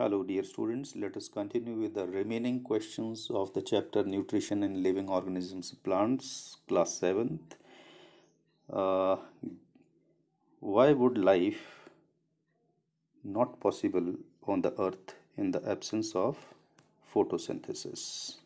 Hello dear students, let us continue with the remaining questions of the chapter Nutrition in Living Organisms Plants, class 7th. Uh, why would life not possible on the earth in the absence of photosynthesis?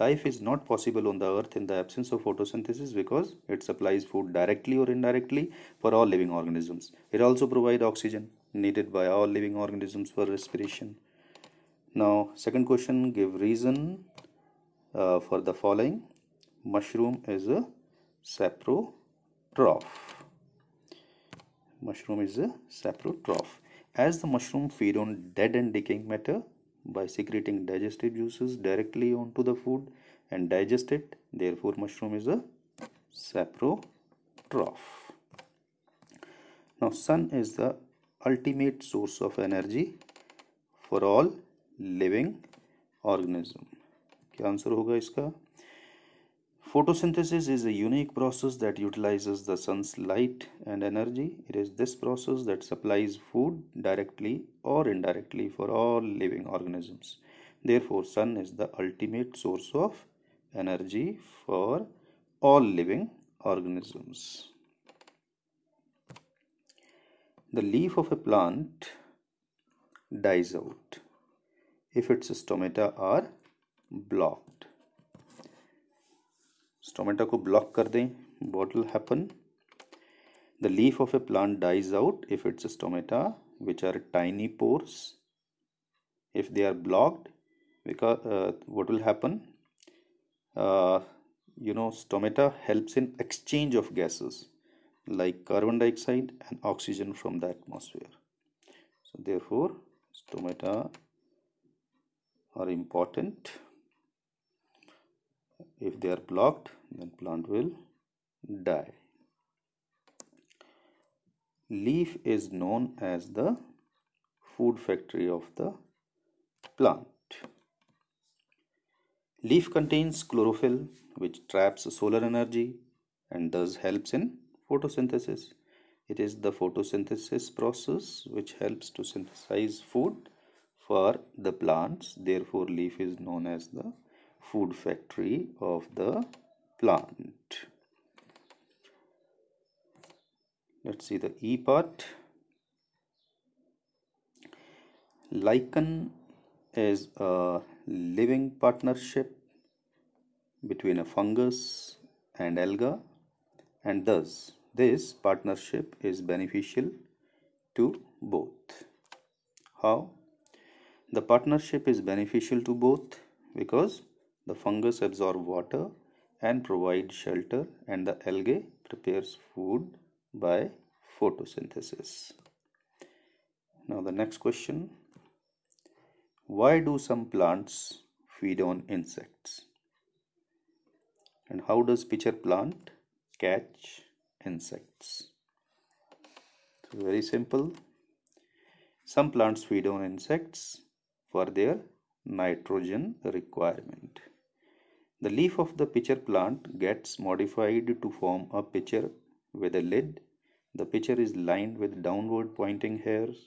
Life is not possible on the earth in the absence of photosynthesis because it supplies food directly or indirectly for all living organisms. It also provides oxygen needed by all living organisms for respiration. Now, second question give reason uh, for the following. Mushroom is a saprotroph. Mushroom is a saprotroph. As the mushroom feed on dead and decaying matter, by secreting digestive juices directly onto the food and digest it. Therefore, mushroom is a saprotroph. Now, sun is the ultimate source of energy for all living organism. kya answer hoga iska Photosynthesis is a unique process that utilizes the sun's light and energy. It is this process that supplies food directly or indirectly for all living organisms. Therefore, sun is the ultimate source of energy for all living organisms. The leaf of a plant dies out if its stomata are blocked. Stomata ko block kar दें What will happen? the leaf of a plant dies out if it's stomata which are tiny pores if they are blocked because uh, what will happen uh, you know stomata helps in exchange of gases like carbon dioxide and oxygen from the atmosphere so therefore stomata are important if they are blocked then plant will die leaf is known as the food factory of the plant leaf contains chlorophyll which traps solar energy and thus helps in photosynthesis it is the photosynthesis process which helps to synthesize food for the plants therefore leaf is known as the food factory of the plant. Let's see the E part. Lichen is a living partnership between a fungus and alga and thus this partnership is beneficial to both. How? The partnership is beneficial to both because the fungus absorb water and provide shelter and the algae prepares food by photosynthesis. Now the next question. Why do some plants feed on insects? And how does pitcher plant catch insects? So very simple. Some plants feed on insects for their nitrogen requirement. The leaf of the pitcher plant gets modified to form a pitcher with a lid. The pitcher is lined with downward pointing hairs.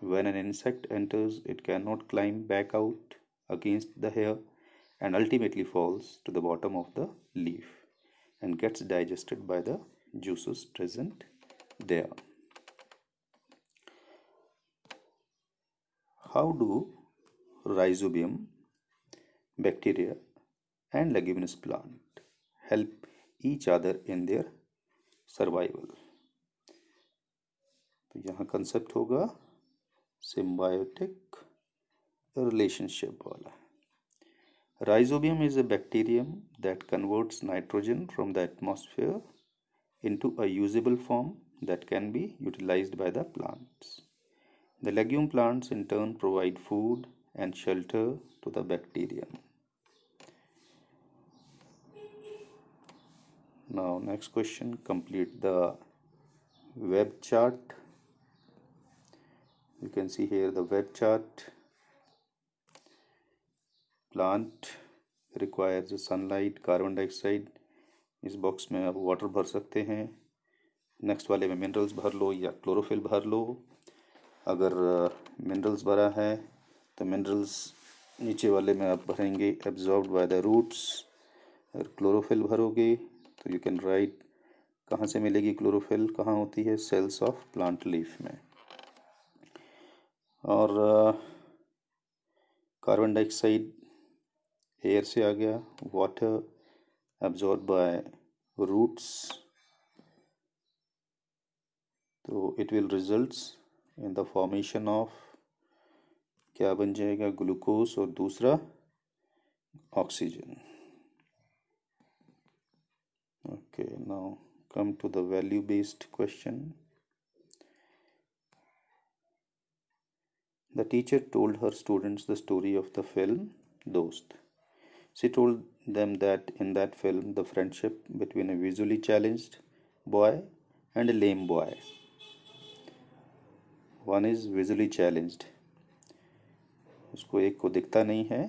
When an insect enters, it cannot climb back out against the hair and ultimately falls to the bottom of the leaf and gets digested by the juices present there. How do rhizobium bacteria and leguminous plant help each other in their survival तो यहाँ concept होगा symbiotic relationship वाला Rhizobium is a bacterium that converts nitrogen from the atmosphere into a usable form that can be utilized by the plants. The legume plants in turn provide food and shelter to the bacterium. now next question complete the web chart you can see here the web chart plant requires sunlight carbon dioxide इस box में आप water भर सकते हैं next वाले में minerals भर लो या क्लोरोफिल भर लो अगर मिनरल्स uh, भरा है तो मिनरल्स नीचे वाले में आप भरेंगे एब्जॉर्ब बाय द रूट्स अगर क्लोरोफिल भरोगे तो यू कैन राइट कहाँ से मिलेगी क्लोरोफिल कहाँ होती है सेल्स ऑफ प्लांट लीफ में और कार्बन डाइऑक्साइड एयर से आ गया वाटर एब्जॉर्ब बाय रूट्स तो it will results in the formation of क्या बन जाएगा ग्लूकोज और दूसरा oxygen okay now come to the value based question the teacher told her students the story of the film dost she told them that in that film the friendship between a visually challenged boy and a lame boy one is visually challenged उसको एक को दिखता नहीं है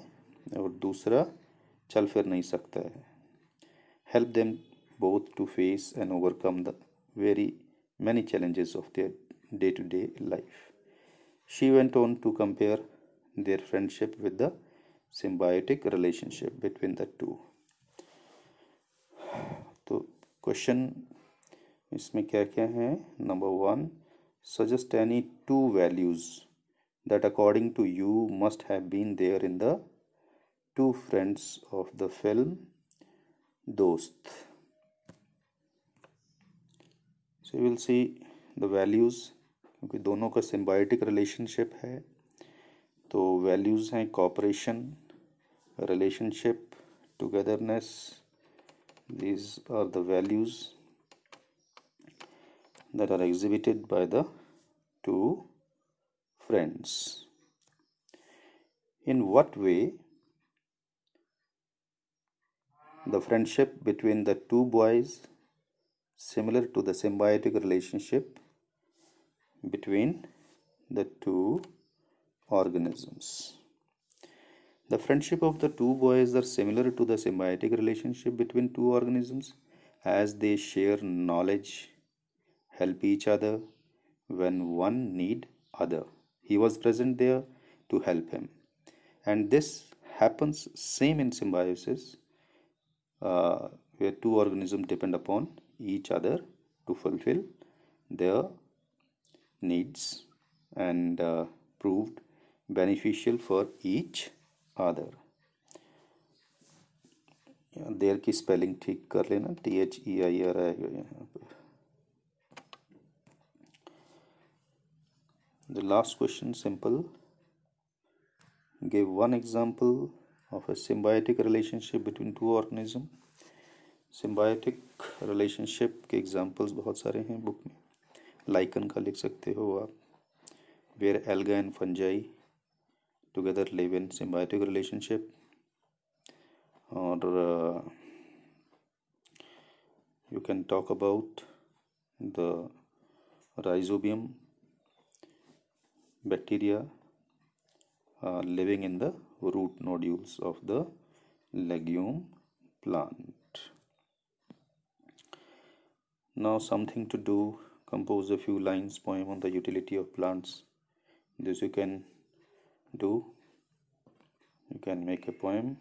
और दूसरा चल फिर नहीं सकता है help them both to face and overcome the very many challenges of their day to day life. She went on to compare their friendship with the symbiotic relationship between the two. तो question इसमें क्या क्या है number one suggest any two values that according to you must have been there in the two friends of the film Dost. So will see the values क्योंकि दोनों का symbiotic relationship है तो वैल्यूज़ हैं cooperation relationship togetherness these are the values that are exhibited by the two friends in what way the friendship between the two boys similar to the symbiotic relationship between the two organisms. The friendship of the two boys are similar to the symbiotic relationship between two organisms as they share knowledge, help each other when one need other. He was present there to help him. And this happens same in symbiosis uh, where two organisms depend upon each other to fulfill their needs and uh, proved beneficial for each other there की spelling ठीक कर the last question simple give one example of a symbiotic relationship between two organisms symbiotic relationship के examples बहुत सारे हैं book में lichen का लिख सकते हो आप where alga and fungi together live in symbiotic relationship और you can talk about the rhizobium bacteria living in the root nodules of the legume plant Now something to do, compose a few lines poem on the utility of plants. This you can do. You can make a poem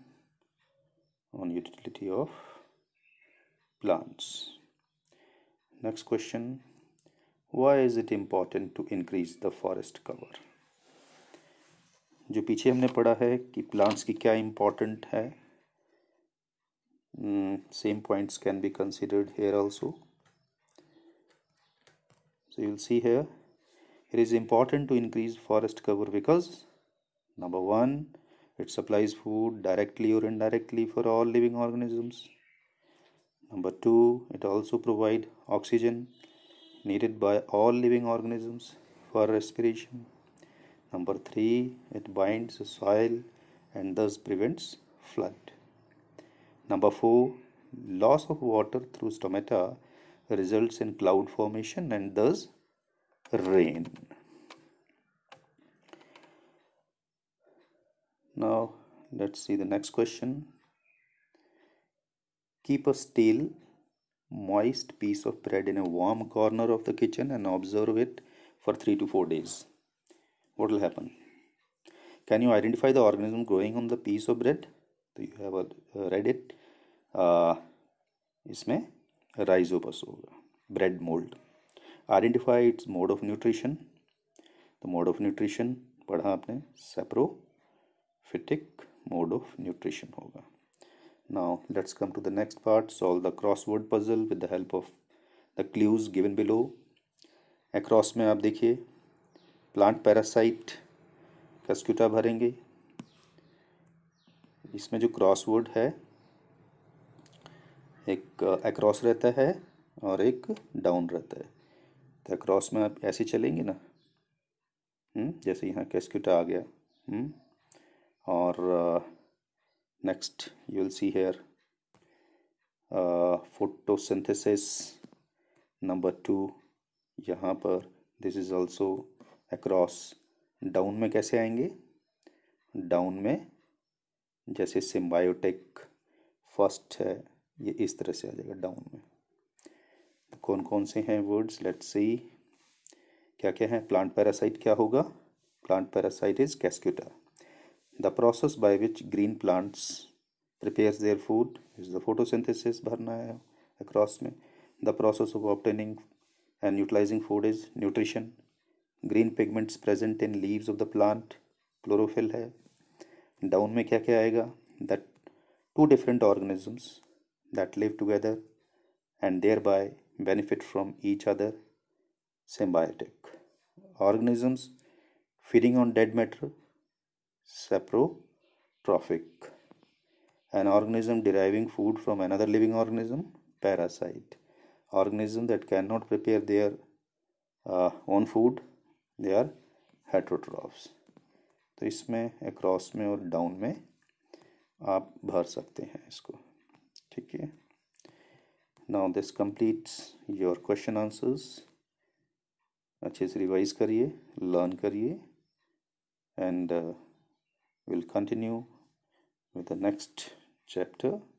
on utility of plants. Next question. Why is it important to increase the forest cover? जो पीछे हमने पढ़ा है कि plants की क्या important है same points can be considered here also so you'll see here it is important to increase forest cover because number one it supplies food directly or indirectly for all living organisms number two it also provides oxygen needed by all living organisms for respiration number three it binds the soil and thus prevents flood number four loss of water through stomata results in cloud formation and thus rain. Now let's see the next question. Keep a stale, moist piece of bread in a warm corner of the kitchen and observe it for 3 to 4 days. What will happen? Can you identify the organism growing on the piece of bread? Do you have uh, read it? Uh, इसमें rhizopus होगा bread mould identify its mode of nutrition तो mode of nutrition पढ़ा आपने saprophytic mode of nutrition होगा now let's come to the next part solve the crossword puzzle with the help of the clues given below across में आप देखिए plant parasite Cuscuta भरेंगे इसमें जो क्रॉसवर्ड है एक अक्रॉस रहता है और एक डाउन रहता है तो अक्रॉस में आप ऐसे चलेंगे ना हुँ? हम्म, जैसे यहाँ कैस्क्यूटा आ गया हुँ? हम्म, और next you will see here photosynthesis number two यहाँ पर this is also across down में कैसे आएंगे डाउन में जैसे सिम्बायोटिक फर्स्ट है ये इस तरह से आ जाएगा डाउन में तो कौन कौन से हैं वर्ड्स लेट्स सी क्या क्या है प्लांट पैरासाइट क्या होगा plant parasite is cuscuta the process by which green plants prepare their food is the photosynthesis भरना है अक्रॉस में the process of obtaining and utilising food is nutrition green pigments present in leaves of the plant chlorophyll है down में क्या क्या आएगा that two different organisms that live together and thereby benefit from each other symbiotic organisms feeding on dead matter saprotrophic an organism deriving food from another living organism parasite organism that cannot prepare their uh, own food they are heterotrophs तो इसमें across में और down में आप भर सकते हैं इसको ठीक है now this completes your question answers अच्छे से रिवाइज करिए लर्न करिए and will continue with the next chapter